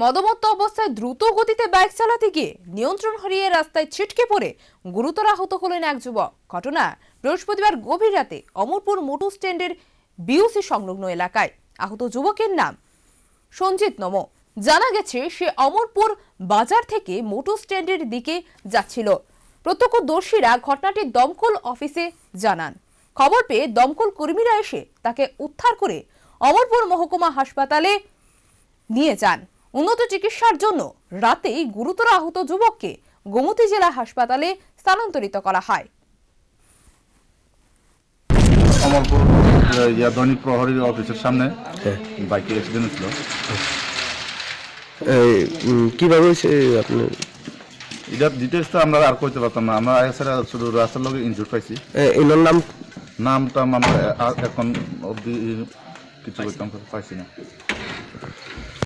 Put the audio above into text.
মদমত্ত অবস্থায় দ্রুত গতিতে বাইক চালাতে গিয়ে নিয়ন্ত্রণ হারিয়ে রাস্তায় ছিটকে পড়ে গুরুতর আহত হলেন এক যুবক ঘটনা বৃহস্পতিবার গভীর রাতে অমরপুর মোটু স্ট্যান্ডের বিউসি সংলগ্ন এলাকায় আহত যুবকের নাম সঞ্জিত নম জানা গেছে সে অমরপুর বাজার থেকে মোটু স্ট্যান্ডের দিকে যাচ্ছিল প্রত্যক্ষদর্শীরা ঘটনাটি দমকল অফিসে জানান খবর পেয়ে দমকল কর্মীরা এসে তাকে উদ্ধার করে অমরপুর মহকুমা হাসপাতালে নিয়ে যান উন্নত চিকিৎসার জন্য রাতেই গুরুতর আহত যুবককে গোমতী জেলা হাসপাতালে স্থানান্তরিত করা হয় হ্যাঁ। আমরা আর এছাড়া শুধু রাস্তার পাইছি নামটা এখন অব্দি কিছু পাইছি না